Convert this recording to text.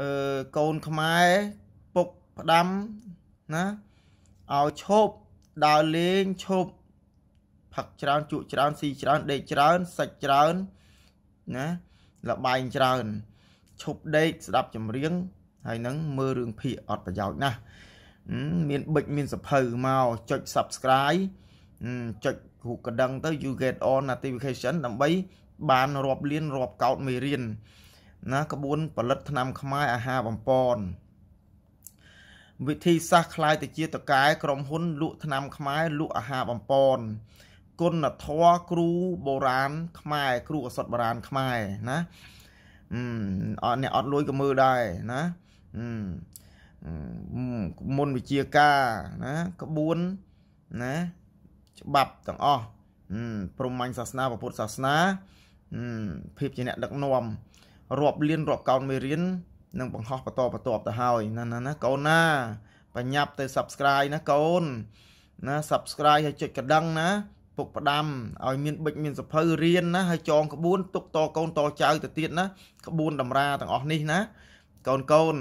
អឺកូនខ្មែរពុកផ្ដាំណាឲ្យឈប់ដើរលេងឈប់ផឹកច្រើនជក់ច្រើនស៊ីច្រើនដេកច្រើនសាច់ច្រើនណាលបែងច្រើនឈប់ដេកស្ដាប់ចម្រៀងហើយនឹងមើលរឿងភាគអត់ប្រយោជន៍ណាស់មានបិចមានសភៅមកចុច subscribe ចុចគ្រូកណ្ដឹងទៅ you get on notification ដើម្បី បានរាប់លានរាប់កោតមេរៀនណាក្បួនផលិតថ្នាំខ្មែរអាហារបំពន់វិធីសាស្ត្រคล้ายទៅជាតកែក្រុមហ៊ុនលក់ថ្នាំ ខ្មែរលក់អាហារបំពន់គុណធម៌គ្រូបុរាណខ្មែរគ្រូអសត់បុរាណខ្មែរណាអឺអ្នកអត់លួយក៏មើលដែរណាអឺមុនវិជាការណាក្បួនណា ច្បាប់ទាំងអស់ព្រមញ្ញសាសនាពុទ្ធសាសនាភាពជាអ្នកដឹកនាំរាប់លានរាប់កោនមេរៀននឹងបង្ហោះបន្តបន្តទៅហើយណាណាណាកូនណាបញ្ញាប់ទៅ subscribe ណាកូនណា subscribe ហើយចុចកណ្ដឹងណាពុកផ្ដាំឲ្យមានបិចមានសភៅរៀនណាហើយចងក្បួនទុកតកូនតចៅទៅទៀតណាក្បួនតម្រាទាំងអស់នេះណាកូនកូន